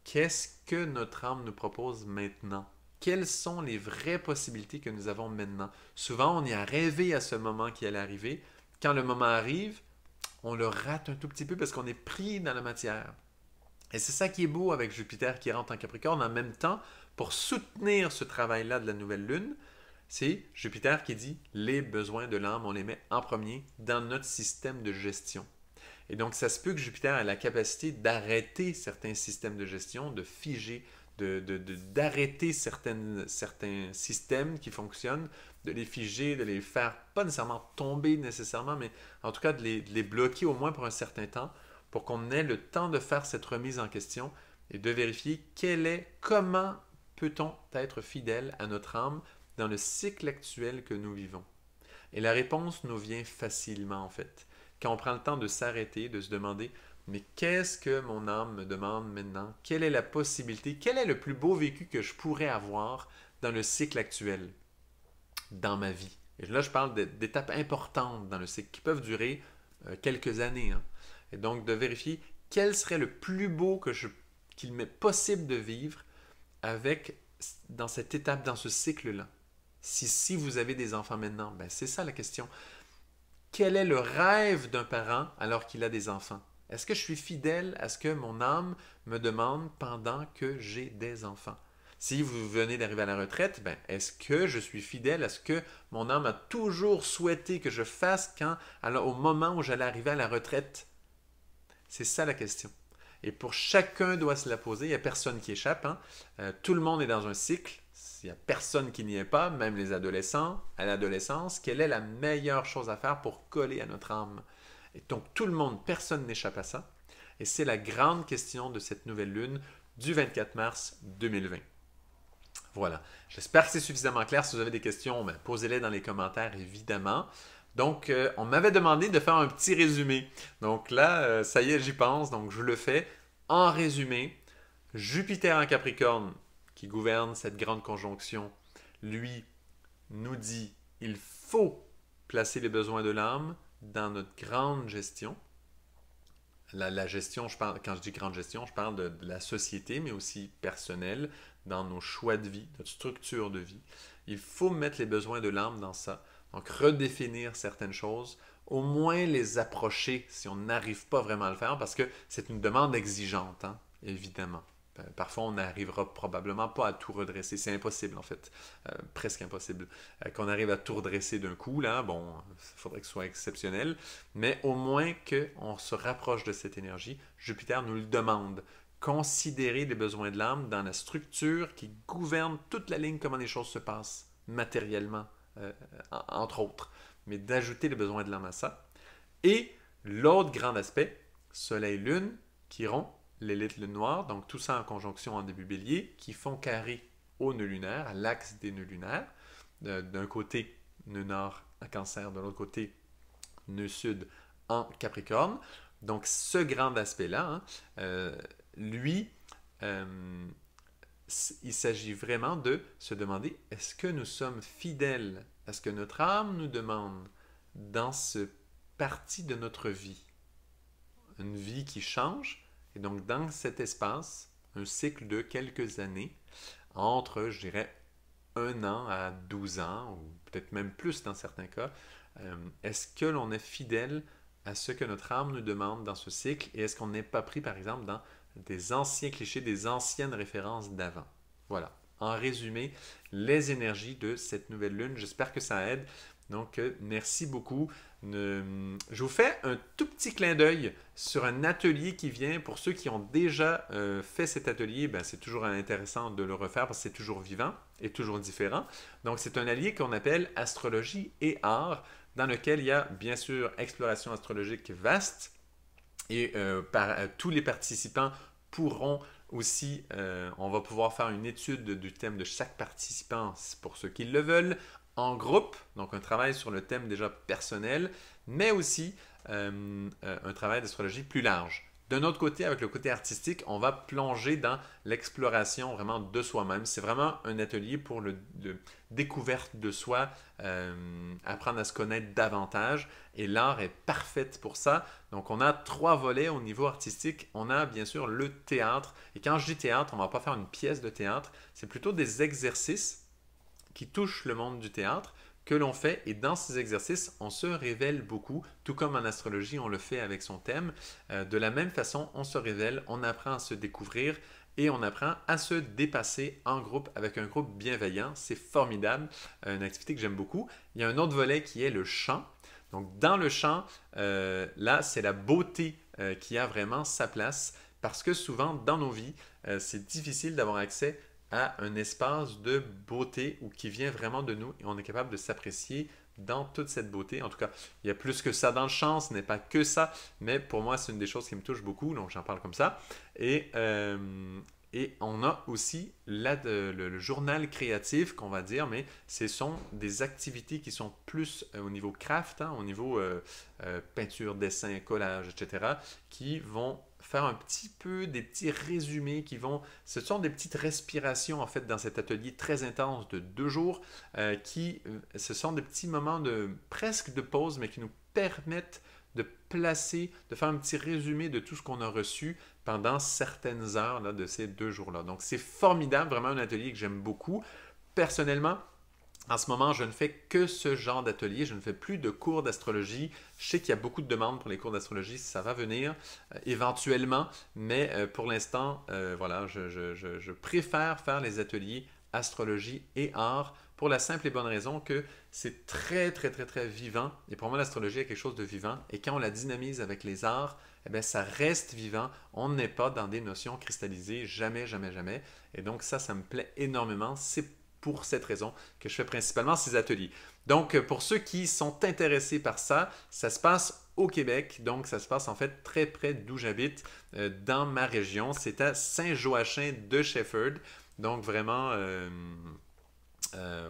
qu'est-ce que notre âme nous propose maintenant? Quelles sont les vraies possibilités que nous avons maintenant? Souvent, on y a rêvé à ce moment qui allait arriver. Quand le moment arrive, on le rate un tout petit peu parce qu'on est pris dans la matière. Et c'est ça qui est beau avec Jupiter qui rentre en Capricorne en même temps pour soutenir ce travail-là de la nouvelle lune c'est Jupiter qui dit les besoins de l'âme, on les met en premier dans notre système de gestion. Et donc, ça se peut que Jupiter ait la capacité d'arrêter certains systèmes de gestion, de figer, d'arrêter certains systèmes qui fonctionnent, de les figer, de les faire, pas nécessairement tomber nécessairement, mais en tout cas de les, de les bloquer au moins pour un certain temps, pour qu'on ait le temps de faire cette remise en question et de vérifier quel est, comment peut-on être fidèle à notre âme dans le cycle actuel que nous vivons? Et la réponse nous vient facilement en fait, quand on prend le temps de s'arrêter, de se demander, mais qu'est-ce que mon âme me demande maintenant? Quelle est la possibilité? Quel est le plus beau vécu que je pourrais avoir dans le cycle actuel, dans ma vie? Et là, je parle d'étapes importantes dans le cycle qui peuvent durer euh, quelques années. Hein. Et donc, de vérifier quel serait le plus beau que je, qu'il m'est possible de vivre avec, dans cette étape, dans ce cycle-là. Si, vous avez des enfants maintenant, ben, c'est ça la question. Quel est le rêve d'un parent alors qu'il a des enfants? Est-ce que je suis fidèle à ce que mon âme me demande pendant que j'ai des enfants? Si vous venez d'arriver à la retraite, ben, est-ce que je suis fidèle à ce que mon âme a toujours souhaité que je fasse quand, alors, au moment où j'allais arriver à la retraite? C'est ça la question. Et pour chacun doit se la poser, il n'y a personne qui échappe. Hein. Euh, tout le monde est dans un cycle il n'y a personne qui n'y est pas, même les adolescents, à l'adolescence, quelle est la meilleure chose à faire pour coller à notre âme Et donc tout le monde, personne n'échappe à ça. Et c'est la grande question de cette nouvelle lune du 24 mars 2020. Voilà. J'espère que c'est suffisamment clair. Si vous avez des questions, ben, posez-les dans les commentaires, évidemment. Donc, euh, on m'avait demandé de faire un petit résumé. Donc là, euh, ça y est, j'y pense. Donc, je le fais. En résumé, Jupiter en Capricorne, qui gouverne cette grande conjonction, lui nous dit il faut placer les besoins de l'âme dans notre grande gestion. La, gestion, je parle, quand je dis grande gestion, je parle de, la société, mais aussi personnelle, dans nos choix de vie, notre structure de vie. Il faut mettre les besoins de l'âme dans ça. Donc, redéfinir certaines choses, au moins les approcher si on n'arrive pas vraiment à le faire, parce que c'est une demande exigeante, hein, évidemment. Euh, parfois, on n'arrivera probablement pas à tout redresser. C'est impossible, en fait. Euh, presque impossible. Euh, qu'on arrive à tout redresser d'un coup, là, bon, il faudrait que ce soit exceptionnel. Mais au moins qu'on se rapproche de cette énergie, Jupiter nous le demande. Considérer les besoins de l'âme dans la structure qui gouverne toute la ligne comment les choses se passent, matériellement, entre autres. Mais d'ajouter les besoins de l'âme à ça. Et l'autre grand aspect, Soleil-Lune, qui rompt l'élite le noir, donc tout ça en conjonction en début bélier, qui font carré au nœud lunaire, à l'axe des nœuds lunaires. D'un côté, nœud nord à cancer, de l'autre côté, nœud sud en capricorne. Donc ce grand aspect-là, hein, euh, lui, euh, il s'agit vraiment de se demander, est-ce que nous sommes fidèles à ce que notre âme nous demande dans ce parti de notre vie? Une vie qui change, et donc, dans cet espace, un cycle de quelques années, entre, je dirais, un an à 12 ans, ou peut-être même plus dans certains cas, euh, est-ce que l'on est fidèle à ce que notre âme nous demande dans ce cycle et est-ce qu'on n'est pas pris, par exemple, dans des anciens clichés, des anciennes références d'avant? Voilà. En résumé, les énergies de cette nouvelle lune. J'espère que ça aide. Donc, euh, merci beaucoup je vous fais un tout petit clin d'œil sur un atelier qui vient. Pour ceux qui ont déjà euh, fait cet atelier, ben, c'est toujours intéressant de le refaire parce que c'est toujours vivant et toujours différent. Donc, c'est un allié qu'on appelle astrologie et art, dans lequel il y a bien sûr exploration astrologique vaste et euh, par, euh, tous les participants pourront aussi, on va pouvoir faire une étude du thème de chaque participant pour ceux qui le veulent, en groupe, donc un travail sur le thème déjà personnel, mais aussi euh, euh, un travail d'astrologie plus large. D'un autre côté, avec le côté artistique, on va plonger dans l'exploration vraiment de soi-même. C'est vraiment un atelier pour le, découverte de soi, euh, apprendre à se connaître davantage. Et l'art est parfait pour ça. Donc, on a trois volets au niveau artistique. On a bien sûr le théâtre. Et quand je dis théâtre, on ne va pas faire une pièce de théâtre. C'est plutôt des exercices qui le monde du théâtre que l'on fait et dans ces exercices, on se révèle beaucoup, tout comme en astrologie, on le fait avec son thème. Euh, de la même façon, on se révèle, on apprend à se découvrir et on apprend à se dépasser en groupe avec un groupe bienveillant. C'est formidable, euh, une activité que j'aime beaucoup. Il y a un autre volet qui est le chant. Donc dans le chant, euh, là, c'est la beauté qui a vraiment sa place parce que souvent dans nos vies, c'est difficile d'avoir accès à un espace de beauté ou qui vient vraiment de nous et on est capable de s'apprécier dans toute cette beauté. En tout cas, il y a plus que ça dans le champ ce n'est pas que ça, mais pour moi, c'est une des choses qui me touche beaucoup, donc j'en parle comme ça. Et, euh, et on a aussi la euh, le, journal créatif qu'on va dire, mais ce sont des activités qui sont plus euh, au niveau craft, hein, au niveau peinture, dessin, collage, etc., qui vont faire un petit peu des petits résumés qui vont, ce sont des petites respirations en fait dans cet atelier très intense de deux jours euh, qui, euh, ce sont des petits moments de presque de pause mais qui nous permettent de placer, de faire un petit résumé de tout ce qu'on a reçu pendant certaines heures là, de ces deux jours-là. Donc c'est formidable, vraiment un atelier que j'aime beaucoup. Personnellement, en ce moment, je ne fais que ce genre d'atelier. Je ne fais plus de cours d'astrologie. Je sais qu'il y a beaucoup de demandes pour les cours d'astrologie. Ça va venir euh, éventuellement. Mais euh, pour l'instant, euh, voilà, je, préfère faire les ateliers astrologie et art pour la simple et bonne raison que c'est très, très, très, très vivant. Et pour moi, l'astrologie est quelque chose de vivant. Et quand on la dynamise avec les arts, eh bien, ça reste vivant. On n'est pas dans des notions cristallisées, jamais, jamais, jamais. Et donc, ça, ça me plaît énormément. C'est pour cette raison que je fais principalement ces ateliers. Donc, euh, pour ceux qui sont intéressés par ça, ça se passe au Québec. Donc, ça se passe en fait très près d'où j'habite, euh, dans ma région. C'est à saint joachin de Shefford. Donc, vraiment, euh,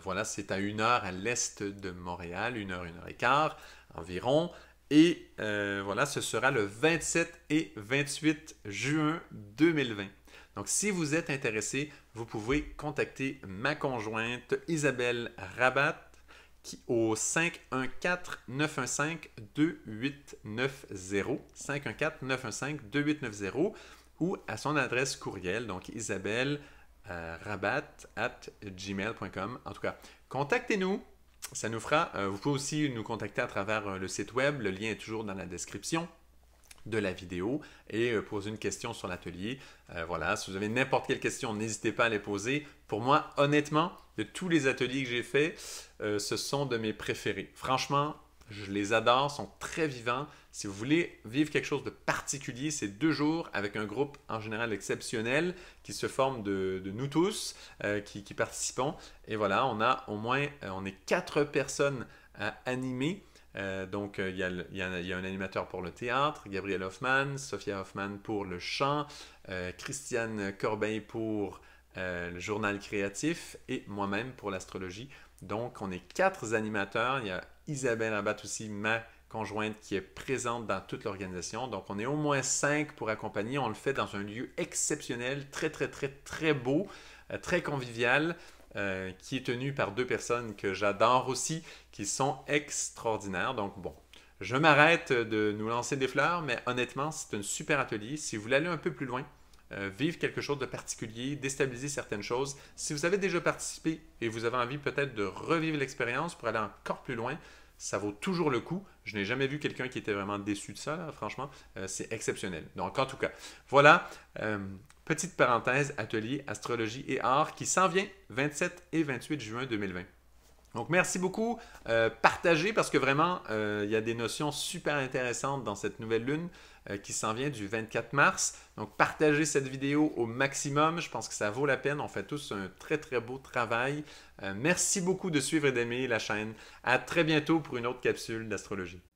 voilà, c'est à une heure à l'est de Montréal, une heure, une heure et quart environ. Et voilà, ce sera le 27 et 28 juin 2020. Donc, si vous êtes intéressé, vous pouvez contacter ma conjointe Isabelle Rabat qui, au 514-915-2890, 514-915-2890 ou à son adresse courriel, donc Isabelle euh, En tout cas, contactez-nous. Ça nous fera. Euh, vous pouvez aussi nous contacter à travers euh, le site web. Le lien est toujours dans la description de la vidéo et euh, poser une question sur l'atelier. Euh, voilà, si vous avez n'importe quelle question, n'hésitez pas à les poser. Pour moi, honnêtement, de tous les ateliers que j'ai faits, euh, ce sont de mes préférés. Franchement, je les adore, sont très vivants. Si vous voulez vivre quelque chose de particulier, c'est deux jours avec un groupe en général exceptionnel qui se forme de, nous tous qui, participons. Et voilà, on a au moins, on est quatre personnes à animer donc, il y, a, un animateur pour le théâtre, Gabriel Hoffman, Sophia Hoffman pour le chant, euh, Christiane Corbeil pour euh, le journal créatif et moi-même pour l'astrologie. Donc, on est quatre animateurs. Il y a Isabelle Abbat aussi, ma conjointe, qui est présente dans toute l'organisation. Donc, on est au moins cinq pour accompagner. On le fait dans un lieu exceptionnel, très, très, très, très beau, euh, très convivial. qui est tenu par deux personnes que j'adore aussi, sont extraordinaires. Donc bon, je m'arrête de nous lancer des fleurs, mais honnêtement, c'est un super atelier. Si vous voulez aller un peu plus loin, euh, vivre quelque chose de particulier, déstabiliser certaines choses, si vous avez déjà participé et vous avez envie peut-être de revivre l'expérience pour aller encore plus loin, ça vaut toujours le coup. Je n'ai jamais vu quelqu'un qui était vraiment déçu de ça, franchement. Euh, c'est exceptionnel. Donc, en tout cas, voilà. Euh, petite parenthèse, atelier astrologie et art qui s'en vient 27 et 28 juin 2020. Donc, merci beaucoup. Euh, partagez parce que vraiment, euh, il y a des notions super intéressantes dans cette nouvelle lune euh, qui s'en vient du 24 mars. Donc, partagez cette vidéo au maximum. Je pense que ça vaut la peine. On fait tous un très, très beau travail. merci beaucoup de suivre et d'aimer la chaîne. À très bientôt pour une autre capsule d'astrologie.